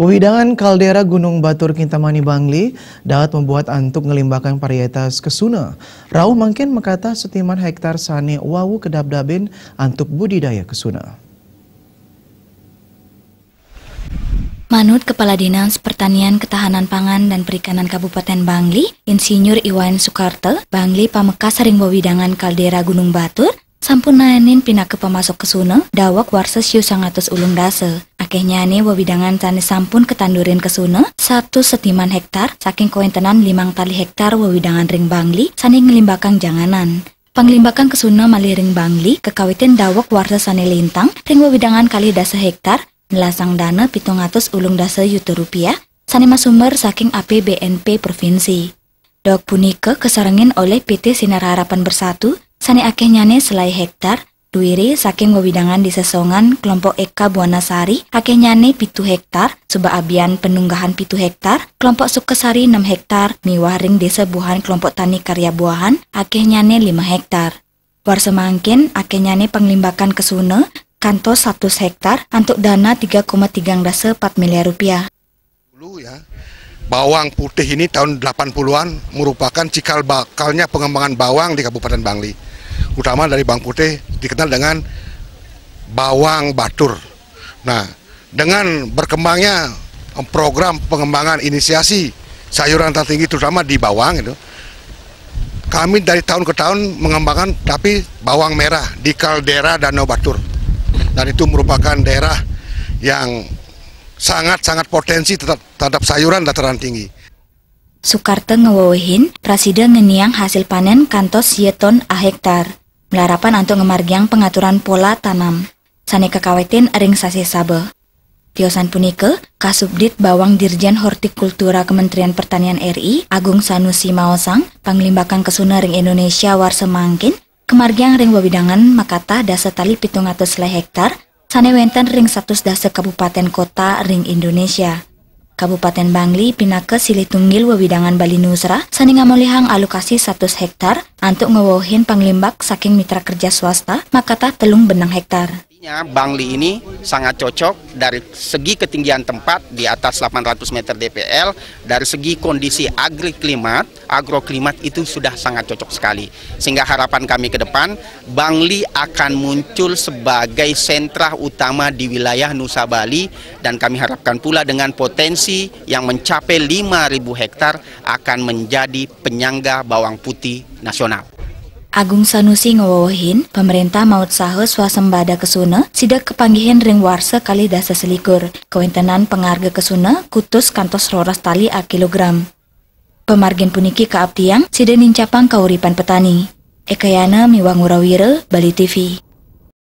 Pewidangan kaldera Gunung Batur Kintamani Bangli dapat membuat antuk ngelimbakan varietas kesuna. Rauh mungkin mekata setiman hektar sane wawu kedap-dabin antuk budidaya kesuna. Manut Kepala Dinas Pertanian Ketahanan Pangan dan Perikanan Kabupaten Bangli, Insinyur Iwan Sukarte, Bangli Pamekas sering Wewidangan Kaldera Gunung Batur, Sampun nayanin pindah ke pemasok ke kesuna, dawak warsa siu sangatus ulung dase. nih, wewidangan sani sampun ketandurin kesuna, satu setiman hektar, saking tenan limang tali hektar wewidangan ring bangli, sani ngelimbakan janganan. Panglimbakan kesuna ring bangli, kekawitin dawak warsa sani lintang, ring wawidangan kali dasa hektar, melasang dana pitung atus ulung dasa yuta rupiah, sani masumber saking APBNP Provinsi. Dok punike kesarangin oleh PT Sinar Harapan Bersatu, Sani akeh nyane selai hektar, Duiri saking wewidangan di sesongan kelompok Eka Buanasari akeh nyane pitu hektar, Suba Abian penunggahan pitu hektar, kelompok Sukesari 6 hektar, Miwaring desa buahan kelompok tani karya buahan akeh nyane 5 hektar. War semangkin akeh nyane penglimbakan kesune, kanto satu hektar untuk dana empat miliar rupiah. Dulu ya, bawang putih ini tahun 80-an merupakan cikal bakalnya pengembangan bawang di Kabupaten Bangli utama dari bawang putih dikenal dengan bawang batur. Nah, dengan berkembangnya program pengembangan inisiasi sayuran tertinggi terutama di bawang itu, kami dari tahun ke tahun mengembangkan tapi bawang merah di kaldera Danau Batur. Dan itu merupakan daerah yang sangat-sangat potensi terhadap sayuran dataran tinggi. Sukarte ngewohin presiden ngeniang hasil panen kantos yeton a hektar. Melarapan antuk ngemargiang pengaturan pola tanam. Sane kekawetin ring sase sabe. Tiosan punike, Kasubdit Bawang Dirjen Hortikultura Kementerian Pertanian RI, Agung Sanusi Maosang, Panglimbakan Kesuna Ring Indonesia War Semangkin, kemargiang ring wewidangan Makata dasa tali pitung atus le hektar, sane wenten ring satus dasa kabupaten kota ring Indonesia. Kabupaten Bangli pinaka silih tunggil wewidangan Bali Nusra saninga molihang alokasi 100 hektar untuk ngewohin panglimbak saking mitra kerja swasta makata telung benang hektar. Bangli ini sangat cocok dari segi ketinggian tempat di atas 800 meter DPL, dari segi kondisi agriklimat, agroklimat itu sudah sangat cocok sekali. Sehingga harapan kami ke depan, Bangli akan muncul sebagai sentra utama di wilayah Nusa Bali dan kami harapkan pula dengan potensi yang mencapai 5.000 hektar akan menjadi penyangga bawang putih nasional. Agung Sanusi ngowohin pemerintah maut sahe swasembada kesuna, sidak kepanggihin ring warsa kali dasa selikur, Kewintenan pengarga kesuna, kutus kantos roras tali a kilogram. Pemargin puniki kaabtiang, sidak nincapang kauripan petani. Ekayana Miwangura Bali TV.